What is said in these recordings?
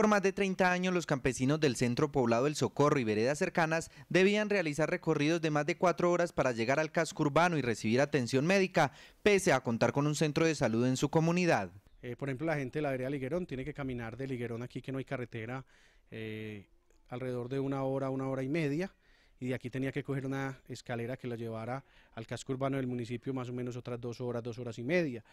Por más de 30 años, los campesinos del centro poblado El Socorro y veredas cercanas debían realizar recorridos de más de cuatro horas para llegar al casco urbano y recibir atención médica, pese a contar con un centro de salud en su comunidad. Eh, por ejemplo, la gente de la vereda Liguerón tiene que caminar de Liguerón aquí, que no hay carretera, eh, alrededor de una hora, una hora y media y de aquí tenía que coger una escalera que la llevara al casco urbano del municipio más o menos otras dos horas, dos horas y media.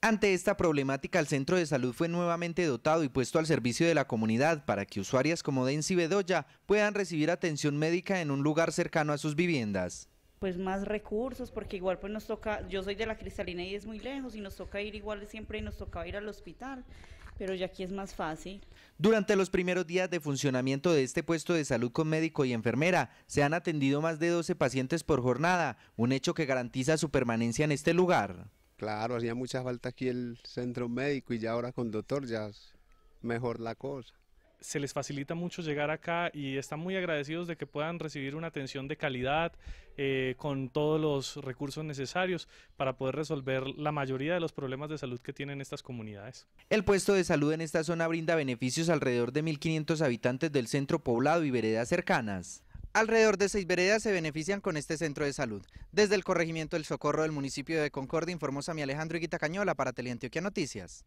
Ante esta problemática, el centro de salud fue nuevamente dotado y puesto al servicio de la comunidad para que usuarias como Densi Bedoya puedan recibir atención médica en un lugar cercano a sus viviendas pues más recursos, porque igual pues nos toca, yo soy de la cristalina y es muy lejos y nos toca ir igual siempre y nos toca ir al hospital, pero ya aquí es más fácil. Durante los primeros días de funcionamiento de este puesto de salud con médico y enfermera, se han atendido más de 12 pacientes por jornada, un hecho que garantiza su permanencia en este lugar. Claro, hacía mucha falta aquí el centro médico y ya ahora con doctor ya es mejor la cosa se les facilita mucho llegar acá y están muy agradecidos de que puedan recibir una atención de calidad eh, con todos los recursos necesarios para poder resolver la mayoría de los problemas de salud que tienen estas comunidades. El puesto de salud en esta zona brinda beneficios alrededor de 1.500 habitantes del centro poblado y veredas cercanas. Alrededor de seis veredas se benefician con este centro de salud. Desde el corregimiento del Socorro del municipio de Concordia informó mi Alejandro Guita Cañola para Teleantioquia Noticias.